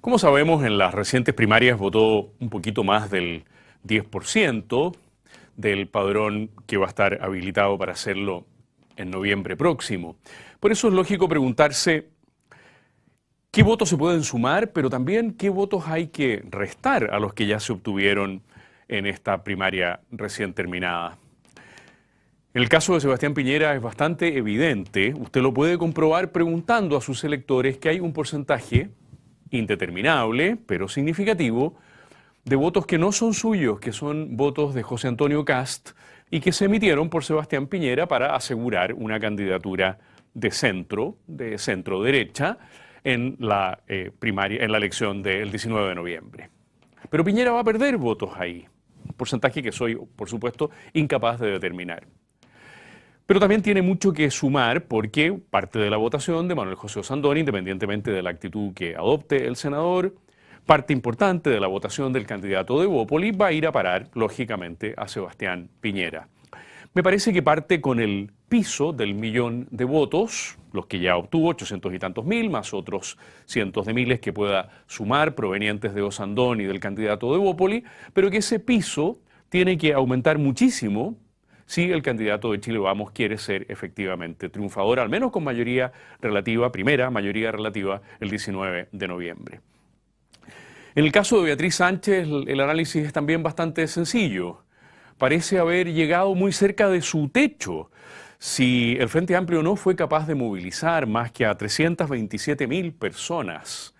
Como sabemos, en las recientes primarias votó un poquito más del 10% del padrón que va a estar habilitado para hacerlo en noviembre próximo. Por eso es lógico preguntarse qué votos se pueden sumar, pero también qué votos hay que restar a los que ya se obtuvieron en esta primaria recién terminada. El caso de Sebastián Piñera es bastante evidente. Usted lo puede comprobar preguntando a sus electores que hay un porcentaje indeterminable, pero significativo, de votos que no son suyos, que son votos de José Antonio Cast y que se emitieron por Sebastián Piñera para asegurar una candidatura de centro, de centro derecha, en la, eh, primaria, en la elección del 19 de noviembre. Pero Piñera va a perder votos ahí, porcentaje que soy, por supuesto, incapaz de determinar. Pero también tiene mucho que sumar porque parte de la votación de Manuel José Osandón, independientemente de la actitud que adopte el senador, parte importante de la votación del candidato de Bópoli va a ir a parar, lógicamente, a Sebastián Piñera. Me parece que parte con el piso del millón de votos, los que ya obtuvo, 800 y tantos mil, más otros cientos de miles que pueda sumar provenientes de Osandón y del candidato de Bópoli, pero que ese piso tiene que aumentar muchísimo si el candidato de Chile Vamos quiere ser efectivamente triunfador, al menos con mayoría relativa, primera mayoría relativa, el 19 de noviembre. En el caso de Beatriz Sánchez, el análisis es también bastante sencillo. Parece haber llegado muy cerca de su techo. Si el Frente Amplio no fue capaz de movilizar más que a 327 mil personas,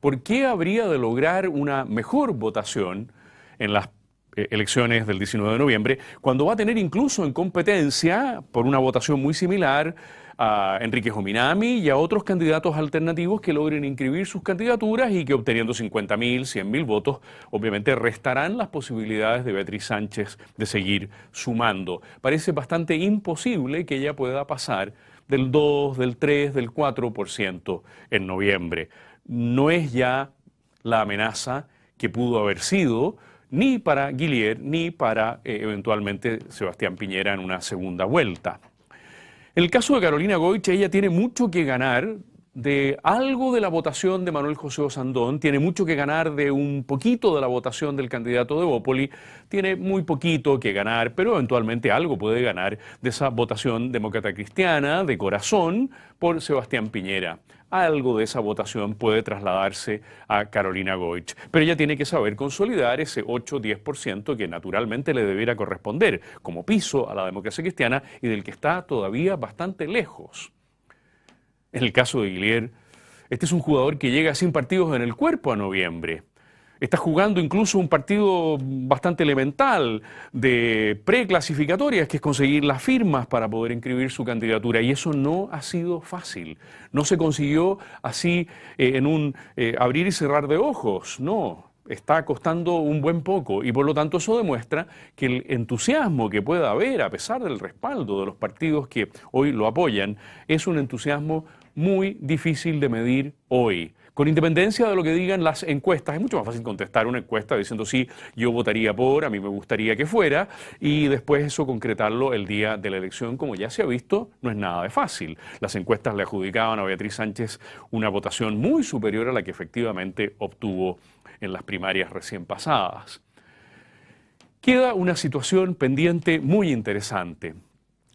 ¿por qué habría de lograr una mejor votación en las eh, elecciones del 19 de noviembre, cuando va a tener incluso en competencia, por una votación muy similar, a Enrique Jominami y a otros candidatos alternativos que logren inscribir sus candidaturas y que obteniendo 50.000, 100.000 votos, obviamente restarán las posibilidades de Beatriz Sánchez de seguir sumando. Parece bastante imposible que ella pueda pasar del 2, del 3, del 4% en noviembre. No es ya la amenaza que pudo haber sido, ni para Guillier ni para eh, eventualmente Sebastián Piñera en una segunda vuelta. El caso de Carolina Goich, ella tiene mucho que ganar de algo de la votación de Manuel José Osandón, tiene mucho que ganar de un poquito de la votación del candidato de Bópoli, tiene muy poquito que ganar, pero eventualmente algo puede ganar de esa votación demócrata cristiana de corazón por Sebastián Piñera. Algo de esa votación puede trasladarse a Carolina Goich, pero ella tiene que saber consolidar ese 8-10% que naturalmente le debiera corresponder como piso a la democracia cristiana y del que está todavía bastante lejos. En el caso de Guillier, este es un jugador que llega sin partidos en el cuerpo a noviembre. Está jugando incluso un partido bastante elemental de preclasificatorias, que es conseguir las firmas para poder inscribir su candidatura. Y eso no ha sido fácil. No se consiguió así eh, en un eh, abrir y cerrar de ojos. No, está costando un buen poco y por lo tanto eso demuestra que el entusiasmo que pueda haber a pesar del respaldo de los partidos que hoy lo apoyan es un entusiasmo muy difícil de medir hoy. Con independencia de lo que digan las encuestas, es mucho más fácil contestar una encuesta diciendo sí, yo votaría por, a mí me gustaría que fuera, y después eso concretarlo el día de la elección, como ya se ha visto, no es nada de fácil. Las encuestas le adjudicaban a Beatriz Sánchez una votación muy superior a la que efectivamente obtuvo en las primarias recién pasadas. Queda una situación pendiente muy interesante,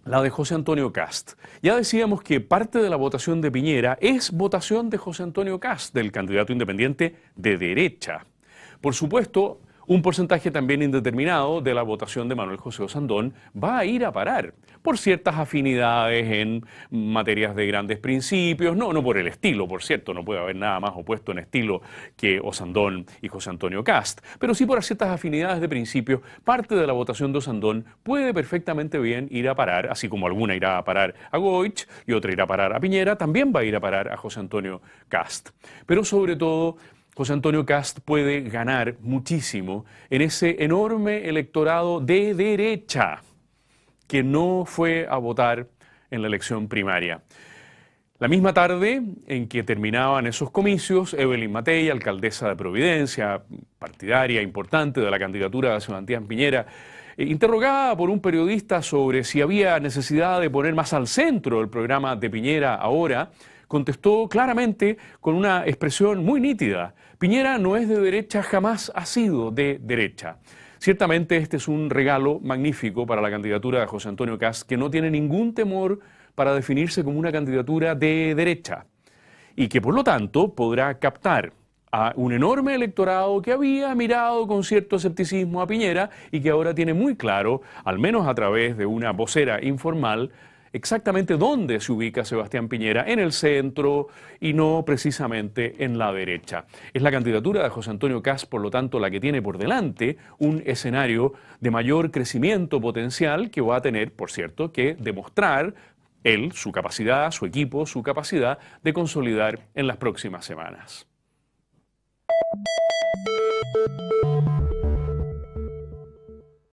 la de José Antonio Cast. Ya decíamos que parte de la votación de Piñera es votación de José Antonio Cast, del candidato independiente de derecha. Por supuesto, un porcentaje también indeterminado de la votación de Manuel José Osandón va a ir a parar por ciertas afinidades en materias de grandes principios, no, no por el estilo, por cierto, no puede haber nada más opuesto en estilo que Osandón y José Antonio Cast, pero sí por ciertas afinidades de principios, parte de la votación de Osandón puede perfectamente bien ir a parar, así como alguna irá a parar a Goich y otra irá a parar a Piñera, también va a ir a parar a José Antonio Cast. Pero sobre todo José Antonio Cast puede ganar muchísimo en ese enorme electorado de derecha que no fue a votar en la elección primaria. La misma tarde en que terminaban esos comicios, Evelyn Matei, alcaldesa de Providencia, partidaria importante de la candidatura de Sebastián Piñera, eh, interrogada por un periodista sobre si había necesidad de poner más al centro el programa de Piñera ahora, contestó claramente con una expresión muy nítida. Piñera no es de derecha, jamás ha sido de derecha. Ciertamente este es un regalo magnífico para la candidatura de José Antonio Kass, que no tiene ningún temor para definirse como una candidatura de derecha y que por lo tanto podrá captar a un enorme electorado que había mirado con cierto escepticismo a Piñera y que ahora tiene muy claro, al menos a través de una vocera informal, exactamente dónde se ubica Sebastián Piñera, en el centro y no precisamente en la derecha. Es la candidatura de José Antonio Cas, por lo tanto, la que tiene por delante un escenario de mayor crecimiento potencial que va a tener, por cierto, que demostrar él, su capacidad, su equipo, su capacidad de consolidar en las próximas semanas.